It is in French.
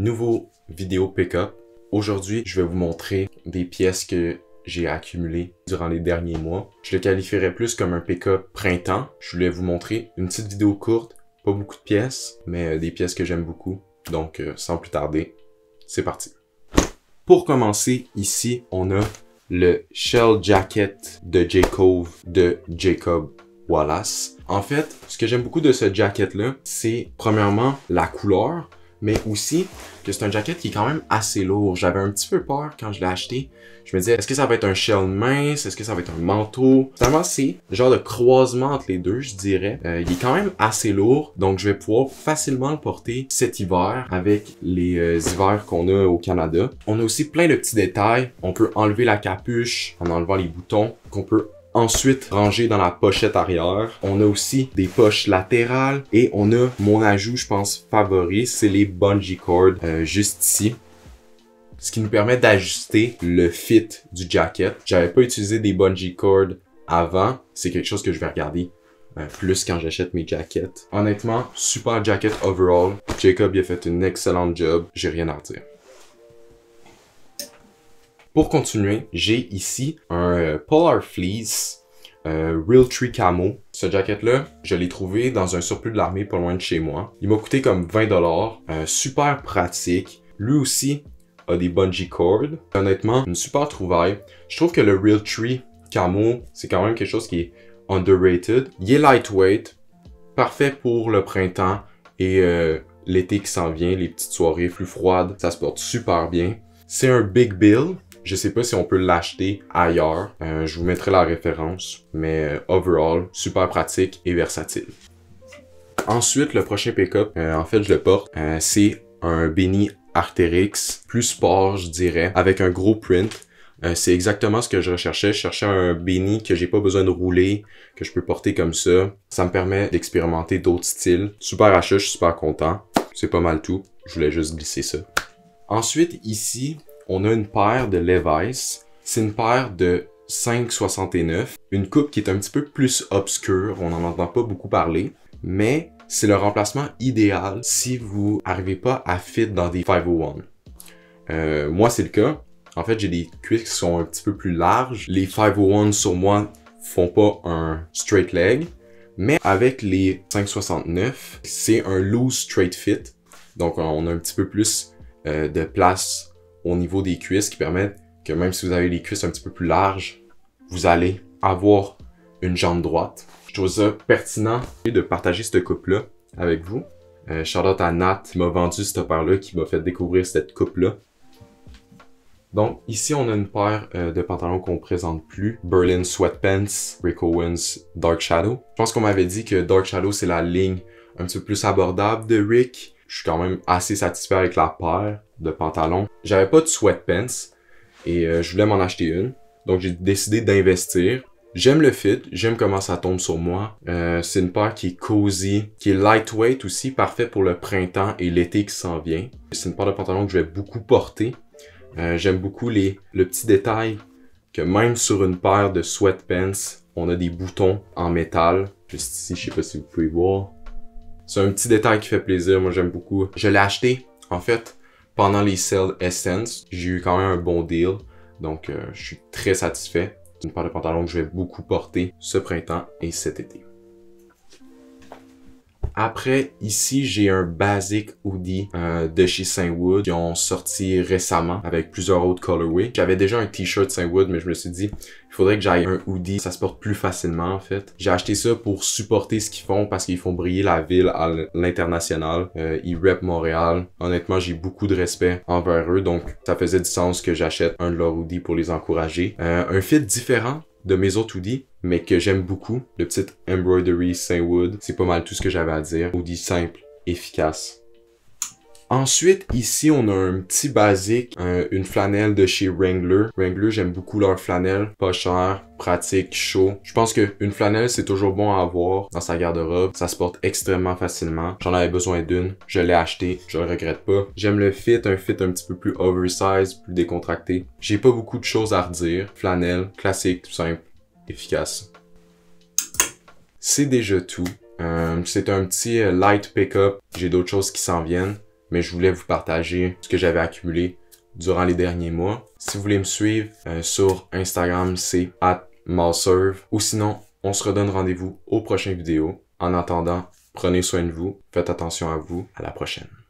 Nouveau vidéo pick-up. Aujourd'hui, je vais vous montrer des pièces que j'ai accumulées durant les derniers mois. Je le qualifierais plus comme un pick-up printemps. Je voulais vous montrer une petite vidéo courte, pas beaucoup de pièces, mais euh, des pièces que j'aime beaucoup. Donc, euh, sans plus tarder, c'est parti. Pour commencer, ici, on a le Shell Jacket de Jacob de Jacob Wallace. En fait, ce que j'aime beaucoup de ce jacket-là, c'est premièrement la couleur mais aussi que c'est un jacket qui est quand même assez lourd. J'avais un petit peu peur quand je l'ai acheté. Je me disais, est-ce que ça va être un shell mince? Est-ce que ça va être un manteau? Finalement, c'est genre de croisement entre les deux, je dirais. Euh, il est quand même assez lourd, donc je vais pouvoir facilement le porter cet hiver avec les euh, hivers qu'on a au Canada. On a aussi plein de petits détails. On peut enlever la capuche en enlevant les boutons qu'on peut ensuite rangé dans la pochette arrière. On a aussi des poches latérales et on a mon ajout, je pense, favori, c'est les bungee cords euh, juste ici ce qui nous permet d'ajuster le fit du jacket. J'avais pas utilisé des bungee cords avant, c'est quelque chose que je vais regarder euh, plus quand j'achète mes jackets. Honnêtement, super jacket overall. Jacob il a fait une excellente job, j'ai rien à dire. Pour continuer, j'ai ici un euh, Polar Fleece euh, Real Tree Camo. Ce jacket-là, je l'ai trouvé dans un surplus de l'armée pas loin de chez moi. Il m'a coûté comme 20$. Euh, super pratique. Lui aussi a des bungee cords. Honnêtement, une super trouvaille. Je trouve que le Real Tree Camo, c'est quand même quelque chose qui est underrated. Il est lightweight. Parfait pour le printemps et euh, l'été qui s'en vient, les petites soirées plus froides. Ça se porte super bien. C'est un Big Bill, je sais pas si on peut l'acheter ailleurs. Euh, je vous mettrai la référence, mais euh, overall, super pratique et versatile. Ensuite, le prochain pick-up, euh, en fait, je le porte, c'est un Benny Arterix, plus sport, je dirais, avec un gros print. c'est exactement ce que je recherchais. Je cherchais un Benny que j'ai pas besoin de rouler, que je peux porter comme ça. Ça me permet d'expérimenter d'autres styles. Super achat, je suis super content. C'est pas mal tout. Je voulais juste glisser ça. Ensuite, ici, on a une paire de Levi's. C'est une paire de 5,69. Une coupe qui est un petit peu plus obscure, on n'en entend pas beaucoup parler, mais c'est le remplacement idéal si vous n'arrivez pas à fit dans des 501. Euh, moi, c'est le cas. En fait, j'ai des cuisses qui sont un petit peu plus larges. Les 501 sur moi font pas un straight leg, mais avec les 569, c'est un loose straight fit. Donc, on a un petit peu plus euh, de place au niveau des cuisses qui permettent que même si vous avez les cuisses un petit peu plus larges, vous allez avoir une jambe droite. Je trouve ça pertinent de partager cette coupe-là avec vous. Charlotte euh, à Nat qui m'a vendu cette paire-là, qui m'a fait découvrir cette coupe-là. Donc ici, on a une paire euh, de pantalons qu'on ne présente plus. Berlin Sweatpants, Rick Owens, Dark Shadow. Je pense qu'on m'avait dit que Dark Shadow, c'est la ligne un petit peu plus abordable de Rick je suis quand même assez satisfait avec la paire de pantalons. J'avais pas de sweatpants et euh, je voulais m'en acheter une. Donc j'ai décidé d'investir. J'aime le fit, j'aime comment ça tombe sur moi. Euh, c'est une paire qui est cozy, qui est lightweight aussi, parfait pour le printemps et l'été qui s'en vient. C'est une paire de pantalons que je vais beaucoup porter. Euh, j'aime beaucoup les, le petit détail que même sur une paire de sweatpants, on a des boutons en métal. Juste ici, je sais pas si vous pouvez voir. C'est un petit détail qui fait plaisir, moi j'aime beaucoup. Je l'ai acheté, en fait, pendant les sales Essence. J'ai eu quand même un bon deal, donc euh, je suis très satisfait. C'est une paire de pantalons que je vais beaucoup porter ce printemps et cet été. Après, ici, j'ai un Basic Hoodie euh, de chez Saint-Wood qui ont sorti récemment avec plusieurs autres colorways. J'avais déjà un t-shirt Saint-Wood, mais je me suis dit, il faudrait que j'aille un hoodie. Ça se porte plus facilement, en fait. J'ai acheté ça pour supporter ce qu'ils font parce qu'ils font briller la ville à l'international. Euh, ils rep Montréal. Honnêtement, j'ai beaucoup de respect envers eux, donc ça faisait du sens que j'achète un de leurs hoodies pour les encourager. Euh, un fit différent de Maison autres hoodies, mais que j'aime beaucoup. Le petit embroidery Saint Wood, c'est pas mal tout ce que j'avais à dire. dit simple, efficace, Ensuite, ici, on a un petit basique, une flanelle de chez Wrangler. Wrangler, j'aime beaucoup leur flanelle, pas cher, pratique, chaud. Je pense qu'une flanelle, c'est toujours bon à avoir dans sa garde-robe. Ça se porte extrêmement facilement. J'en avais besoin d'une, je l'ai acheté. je le regrette pas. J'aime le fit, un fit un petit peu plus oversized, plus décontracté. J'ai pas beaucoup de choses à redire. Flanelle, classique, tout simple, efficace. C'est déjà tout. Euh, c'est un petit euh, light pick-up. J'ai d'autres choses qui s'en viennent mais je voulais vous partager ce que j'avais accumulé durant les derniers mois. Si vous voulez me suivre euh, sur Instagram, c'est @malserve ou sinon, on se redonne rendez-vous aux prochaines vidéos. En attendant, prenez soin de vous, faites attention à vous, à la prochaine.